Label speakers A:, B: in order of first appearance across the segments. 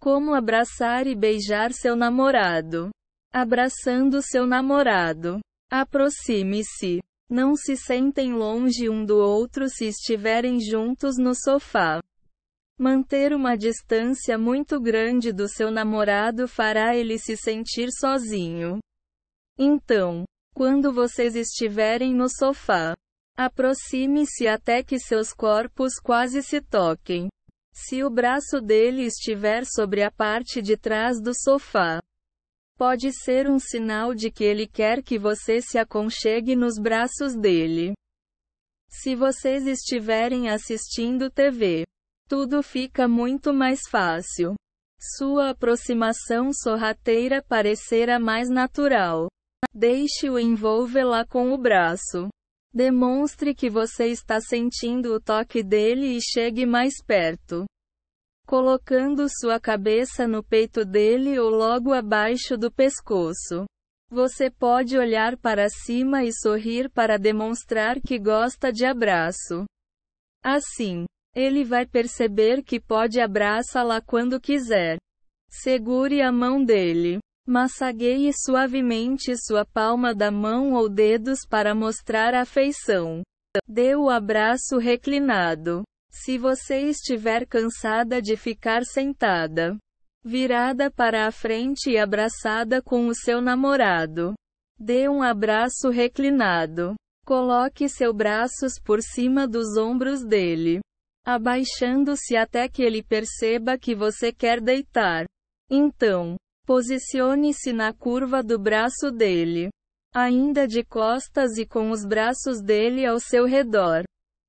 A: Como abraçar e beijar seu namorado. Abraçando seu namorado. Aproxime-se. Não se sentem longe um do outro se estiverem juntos no sofá. Manter uma distância muito grande do seu namorado fará ele se sentir sozinho. Então, quando vocês estiverem no sofá, aproxime-se até que seus corpos quase se toquem. Se o braço dele estiver sobre a parte de trás do sofá, pode ser um sinal de que ele quer que você se aconchegue nos braços dele. Se vocês estiverem assistindo TV, tudo fica muito mais fácil. Sua aproximação sorrateira parecerá mais natural. Deixe-o envolvê-la com o braço. Demonstre que você está sentindo o toque dele e chegue mais perto. Colocando sua cabeça no peito dele ou logo abaixo do pescoço. Você pode olhar para cima e sorrir para demonstrar que gosta de abraço. Assim, ele vai perceber que pode abraçá-la quando quiser. Segure a mão dele. Massagueie suavemente sua palma da mão ou dedos para mostrar afeição. Dê o abraço reclinado. Se você estiver cansada de ficar sentada, virada para a frente e abraçada com o seu namorado, dê um abraço reclinado. Coloque seus braços por cima dos ombros dele, abaixando-se até que ele perceba que você quer deitar. Então, Posicione-se na curva do braço dele, ainda de costas e com os braços dele ao seu redor.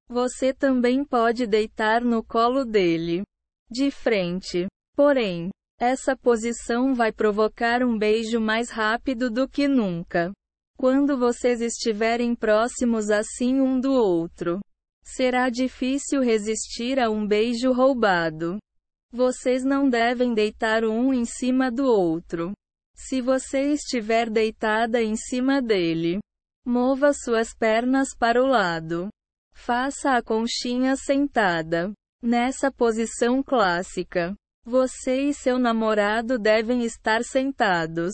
A: Você também pode deitar no colo dele, de frente. Porém, essa posição vai provocar um beijo mais rápido do que nunca. Quando vocês estiverem próximos assim um do outro, será difícil resistir a um beijo roubado. Vocês não devem deitar um em cima do outro. Se você estiver deitada em cima dele, mova suas pernas para o lado. Faça a conchinha sentada. Nessa posição clássica, você e seu namorado devem estar sentados,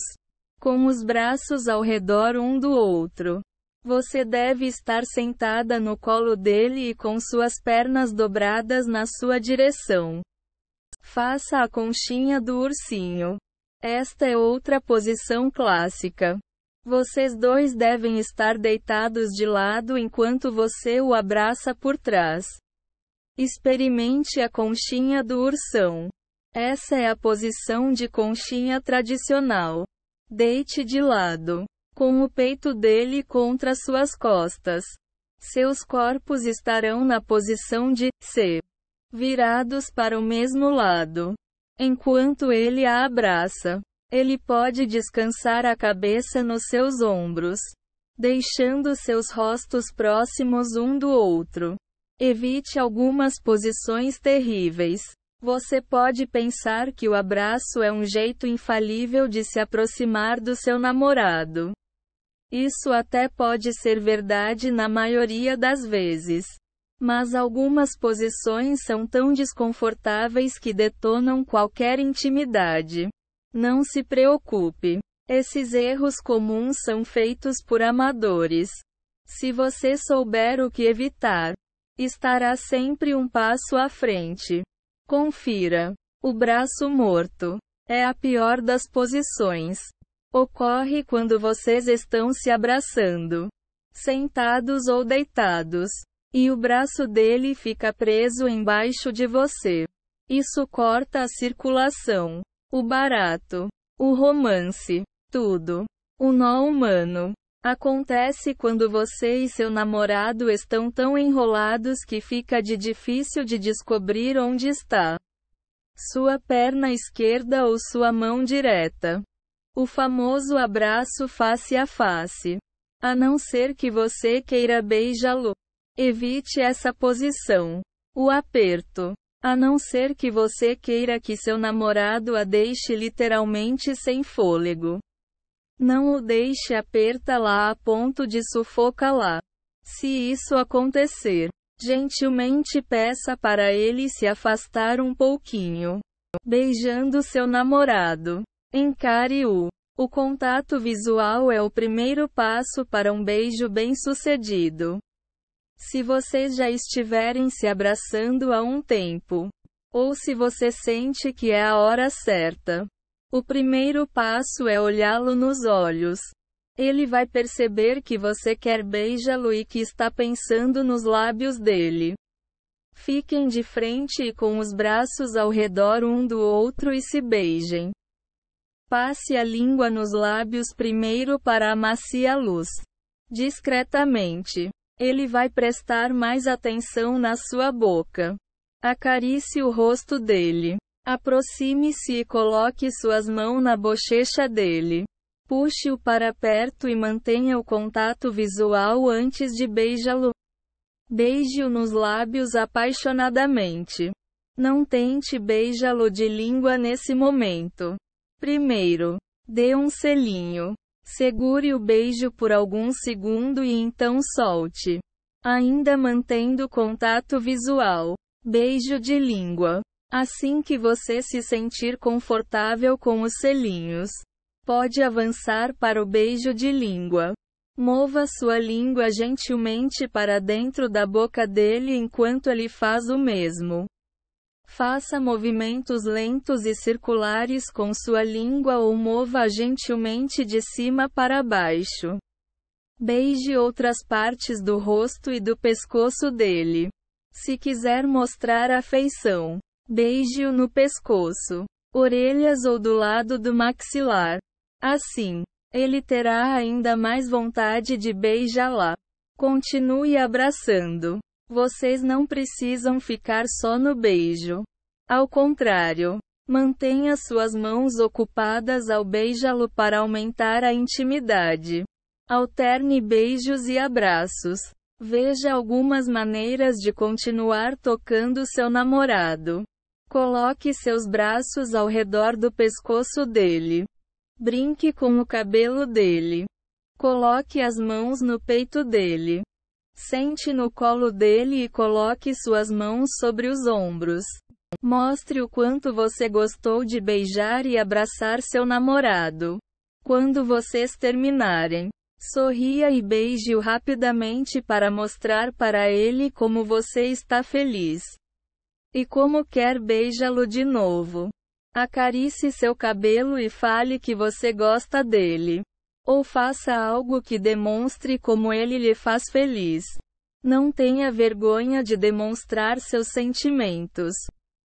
A: com os braços ao redor um do outro. Você deve estar sentada no colo dele e com suas pernas dobradas na sua direção. Faça a conchinha do ursinho. Esta é outra posição clássica. Vocês dois devem estar deitados de lado enquanto você o abraça por trás. Experimente a conchinha do ursão. Essa é a posição de conchinha tradicional. Deite de lado, com o peito dele contra suas costas. Seus corpos estarão na posição de C virados para o mesmo lado. Enquanto ele a abraça, ele pode descansar a cabeça nos seus ombros, deixando seus rostos próximos um do outro. Evite algumas posições terríveis. Você pode pensar que o abraço é um jeito infalível de se aproximar do seu namorado. Isso até pode ser verdade na maioria das vezes. Mas algumas posições são tão desconfortáveis que detonam qualquer intimidade. Não se preocupe. Esses erros comuns são feitos por amadores. Se você souber o que evitar, estará sempre um passo à frente. Confira. O braço morto é a pior das posições. Ocorre quando vocês estão se abraçando, sentados ou deitados. E o braço dele fica preso embaixo de você. Isso corta a circulação. O barato. O romance. Tudo. O nó humano. Acontece quando você e seu namorado estão tão enrolados que fica de difícil de descobrir onde está sua perna esquerda ou sua mão direta. O famoso abraço face a face. A não ser que você queira beijá-lo. Evite essa posição. O aperto. A não ser que você queira que seu namorado a deixe literalmente sem fôlego. Não o deixe apertá-la a ponto de sufocá-la. Se isso acontecer, gentilmente peça para ele se afastar um pouquinho. Beijando seu namorado. Encare-o. O contato visual é o primeiro passo para um beijo bem-sucedido. Se vocês já estiverem se abraçando há um tempo, ou se você sente que é a hora certa, o primeiro passo é olhá-lo nos olhos. Ele vai perceber que você quer beijá-lo e que está pensando nos lábios dele. Fiquem de frente e com os braços ao redor um do outro e se beijem. Passe a língua nos lábios primeiro para amaciá-los. Discretamente. Ele vai prestar mais atenção na sua boca. Acaricie o rosto dele. Aproxime-se e coloque suas mãos na bochecha dele. Puxe-o para perto e mantenha o contato visual antes de beijá-lo. Beije-o nos lábios apaixonadamente. Não tente beijá-lo de língua nesse momento. Primeiro, dê um selinho. Segure o beijo por algum segundo e então solte. Ainda mantendo contato visual. Beijo de língua. Assim que você se sentir confortável com os selinhos, pode avançar para o beijo de língua. Mova sua língua gentilmente para dentro da boca dele enquanto ele faz o mesmo. Faça movimentos lentos e circulares com sua língua ou mova gentilmente de cima para baixo. Beije outras partes do rosto e do pescoço dele. Se quiser mostrar afeição, beije-o no pescoço, orelhas ou do lado do maxilar. Assim, ele terá ainda mais vontade de beijá-la. Continue abraçando. Vocês não precisam ficar só no beijo. Ao contrário, mantenha suas mãos ocupadas ao beijá-lo para aumentar a intimidade. Alterne beijos e abraços. Veja algumas maneiras de continuar tocando seu namorado. Coloque seus braços ao redor do pescoço dele. Brinque com o cabelo dele. Coloque as mãos no peito dele. Sente no colo dele e coloque suas mãos sobre os ombros. Mostre o quanto você gostou de beijar e abraçar seu namorado. Quando vocês terminarem, sorria e beije-o rapidamente para mostrar para ele como você está feliz. E como quer beijá-lo de novo. Acarice seu cabelo e fale que você gosta dele. Ou faça algo que demonstre como ele lhe faz feliz. Não tenha vergonha de demonstrar seus sentimentos.